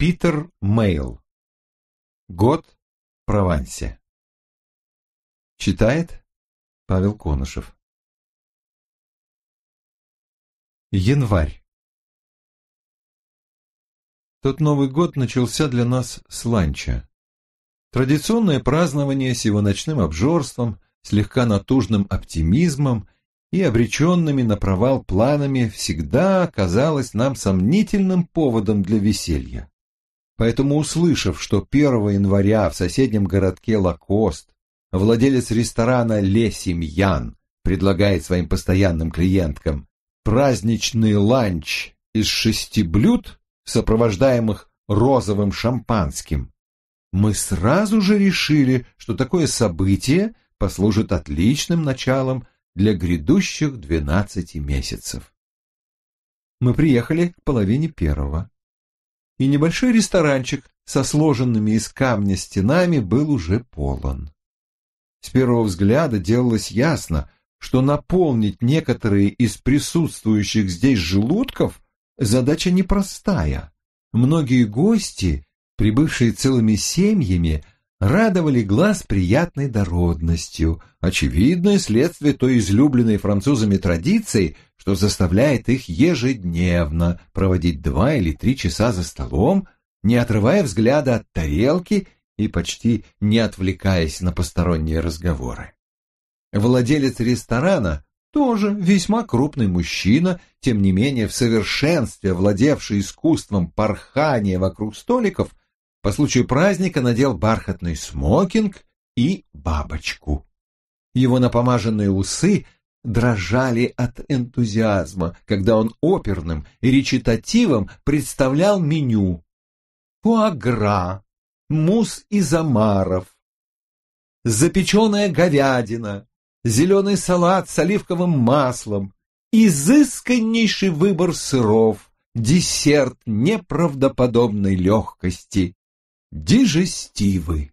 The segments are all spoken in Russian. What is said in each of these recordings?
Питер Мейл. Год Провансе. Читает Павел Конышев. Январь. Тот Новый год начался для нас с ланча. Традиционное празднование с его ночным обжорством, слегка натужным оптимизмом и обреченными на провал планами всегда казалось нам сомнительным поводом для веселья. Поэтому, услышав, что 1 января в соседнем городке Лакост владелец ресторана Ле Семьян предлагает своим постоянным клиенткам праздничный ланч из шести блюд, сопровождаемых розовым шампанским, мы сразу же решили, что такое событие послужит отличным началом для грядущих двенадцати месяцев. Мы приехали к половине первого и небольшой ресторанчик со сложенными из камня стенами был уже полон. С первого взгляда делалось ясно, что наполнить некоторые из присутствующих здесь желудков задача непростая. Многие гости, прибывшие целыми семьями, радовали глаз приятной дородностью, очевидное следствие той излюбленной французами традиции, что заставляет их ежедневно проводить два или три часа за столом, не отрывая взгляда от тарелки и почти не отвлекаясь на посторонние разговоры. Владелец ресторана, тоже весьма крупный мужчина, тем не менее в совершенстве владевший искусством порхания вокруг столиков, по случаю праздника надел бархатный смокинг и бабочку. Его напомаженные усы дрожали от энтузиазма, когда он оперным и речитативом представлял меню. Фуагра, мус из омаров, запеченная говядина, зеленый салат с оливковым маслом, изысканнейший выбор сыров, десерт неправдоподобной легкости, дижестивы.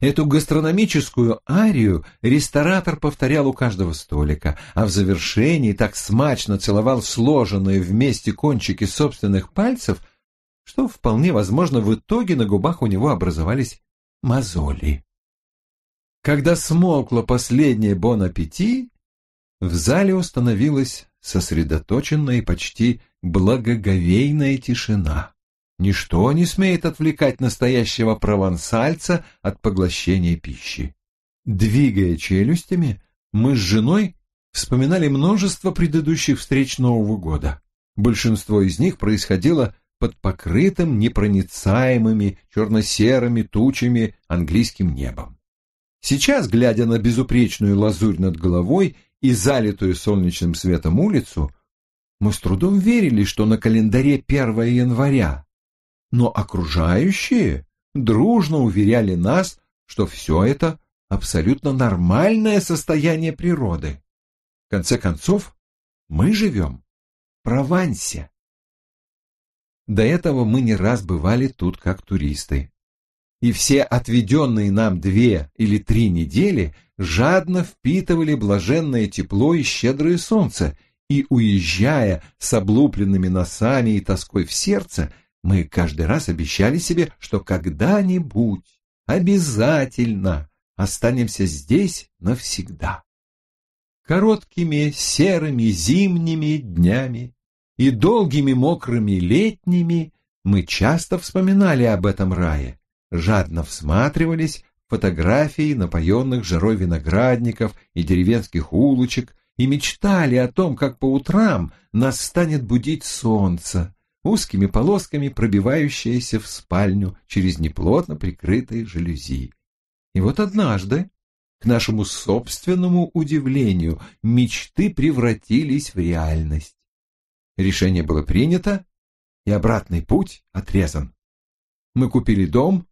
Эту гастрономическую арию ресторатор повторял у каждого столика, а в завершении так смачно целовал сложенные вместе кончики собственных пальцев, что вполне возможно в итоге на губах у него образовались мозоли. Когда смолкло последнее бон аппети, в зале установилась сосредоточенная и почти благоговейная тишина. Ничто не смеет отвлекать настоящего провансальца от поглощения пищи. Двигая челюстями, мы с женой вспоминали множество предыдущих встреч Нового года. Большинство из них происходило под покрытым непроницаемыми черно-серыми тучами английским небом. Сейчас, глядя на безупречную лазурь над головой и залитую солнечным светом улицу, мы с трудом верили, что на календаре 1 января, но окружающие дружно уверяли нас, что все это абсолютно нормальное состояние природы. В конце концов, мы живем в Провансе. До этого мы не раз бывали тут как туристы. И все отведенные нам две или три недели жадно впитывали блаженное тепло и щедрое солнце, и, уезжая с облупленными носами и тоской в сердце, мы каждый раз обещали себе, что когда-нибудь, обязательно останемся здесь навсегда. Короткими серыми зимними днями и долгими мокрыми летними мы часто вспоминали об этом рае, жадно всматривались в фотографии напоенных жарой виноградников и деревенских улочек и мечтали о том, как по утрам нас станет будить солнце, узкими полосками пробивающаяся в спальню через неплотно прикрытые жалюзи. И вот однажды, к нашему собственному удивлению, мечты превратились в реальность. Решение было принято, и обратный путь отрезан. Мы купили дом,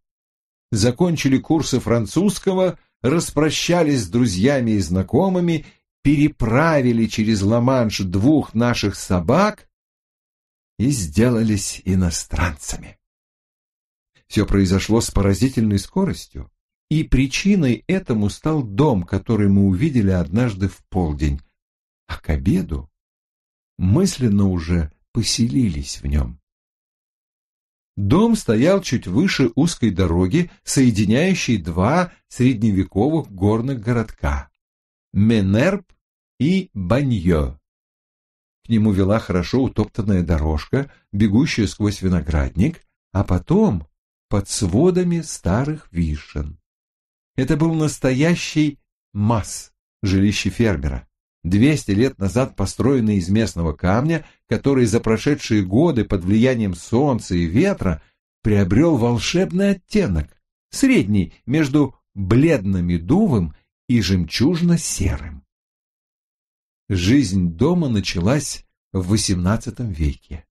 закончили курсы французского, распрощались с друзьями и знакомыми, переправили через Ла-Манш двух наших собак и сделались иностранцами. Все произошло с поразительной скоростью, и причиной этому стал дом, который мы увидели однажды в полдень, а к обеду мысленно уже поселились в нем. Дом стоял чуть выше узкой дороги, соединяющей два средневековых горных городка — Менерб и Баньё. К нему вела хорошо утоптанная дорожка, бегущая сквозь виноградник, а потом под сводами старых вишен. Это был настоящий масс, жилище фермера. 200 лет назад построенный из местного камня, который за прошедшие годы под влиянием солнца и ветра приобрел волшебный оттенок, средний между бледно-медовым и жемчужно-серым жизнь дома началась в XVIII веке.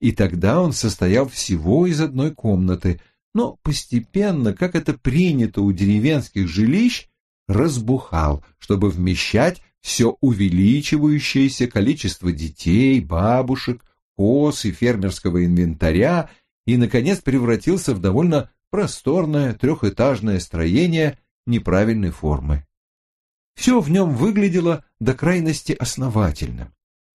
И тогда он состоял всего из одной комнаты, но постепенно, как это принято у деревенских жилищ, разбухал, чтобы вмещать все увеличивающееся количество детей, бабушек, коз и фермерского инвентаря и, наконец, превратился в довольно просторное трехэтажное строение неправильной формы. Все в нем выглядело до крайности основательно.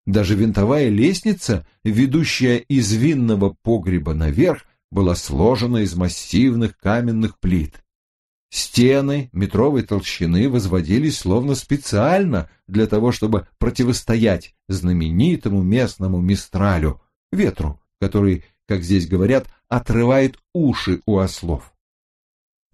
Даже винтовая лестница, ведущая из винного погреба наверх, была сложена из массивных каменных плит. Стены метровой толщины возводились словно специально для того, чтобы противостоять знаменитому местному мистралю, ветру, который, как здесь говорят, отрывает уши у ослов.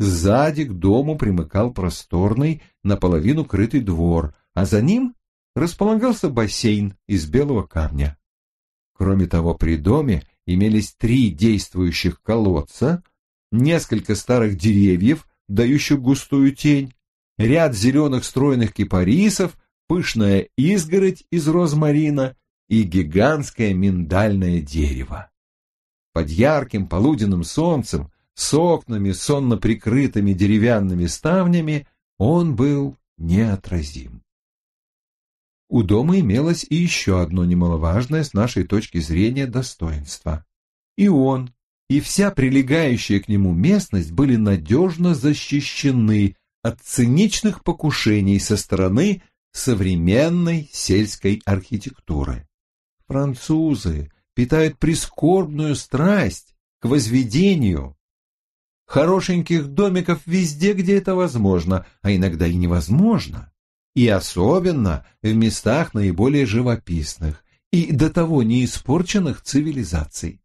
Сзади к дому примыкал просторный, наполовину крытый двор, а за ним располагался бассейн из белого камня. Кроме того, при доме имелись три действующих колодца, несколько старых деревьев, дающих густую тень, ряд зеленых стройных кипарисов, пышная изгородь из розмарина и гигантское миндальное дерево. Под ярким полуденным солнцем с окнами, сонно прикрытыми деревянными ставнями, он был неотразим. У дома имелось и еще одно немаловажное с нашей точки зрения достоинство. И он, и вся прилегающая к нему местность были надежно защищены от циничных покушений со стороны современной сельской архитектуры. Французы питают прискорбную страсть к возведению хорошеньких домиков везде, где это возможно, а иногда и невозможно. И особенно в местах наиболее живописных и до того не испорченных цивилизаций.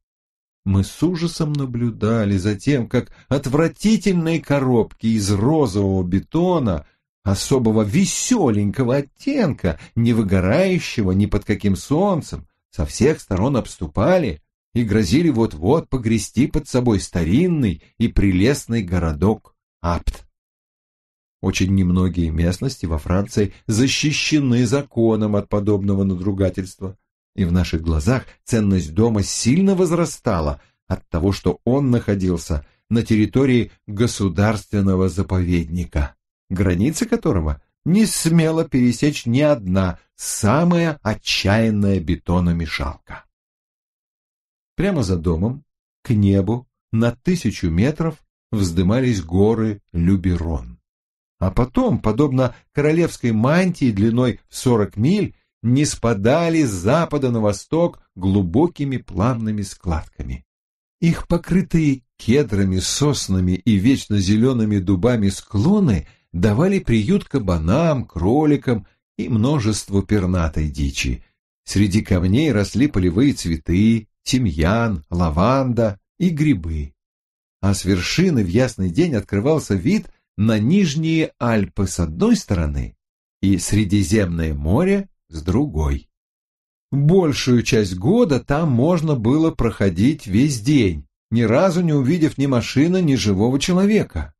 Мы с ужасом наблюдали за тем, как отвратительные коробки из розового бетона особого веселенького оттенка, не выгорающего ни под каким солнцем, со всех сторон обступали и грозили вот-вот погрести под собой старинный и прелестный городок Апт. Очень немногие местности во Франции защищены законом от подобного надругательства, и в наших глазах ценность дома сильно возрастала от того, что он находился на территории государственного заповедника, границы которого не смела пересечь ни одна самая отчаянная бетономешалка. Прямо за домом, к небу, на тысячу метров вздымались горы Люберон. А потом, подобно королевской мантии длиной в 40 миль, не спадали с запада на восток глубокими плавными складками. Их покрытые кедрами, соснами и вечно зелеными дубами склоны давали приют кабанам, кроликам и множеству пернатой дичи. Среди камней росли полевые цветы, тимьян, лаванда и грибы. А с вершины в ясный день открывался вид на Нижние Альпы с одной стороны и Средиземное море с другой. Большую часть года там можно было проходить весь день, ни разу не увидев ни машины, ни живого человека.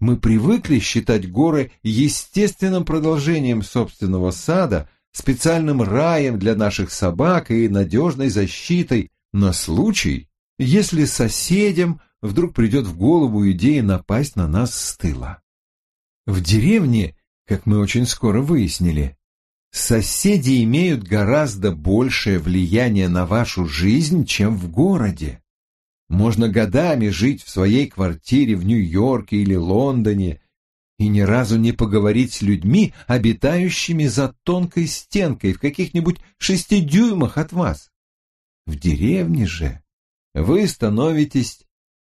Мы привыкли считать горы естественным продолжением собственного сада, специальным раем для наших собак и надежной защитой на случай, если соседям вдруг придет в голову идея напасть на нас с тыла. В деревне, как мы очень скоро выяснили, соседи имеют гораздо большее влияние на вашу жизнь, чем в городе. Можно годами жить в своей квартире в Нью-Йорке или Лондоне и ни разу не поговорить с людьми, обитающими за тонкой стенкой в каких-нибудь шести дюймах от вас. В деревне же вы становитесь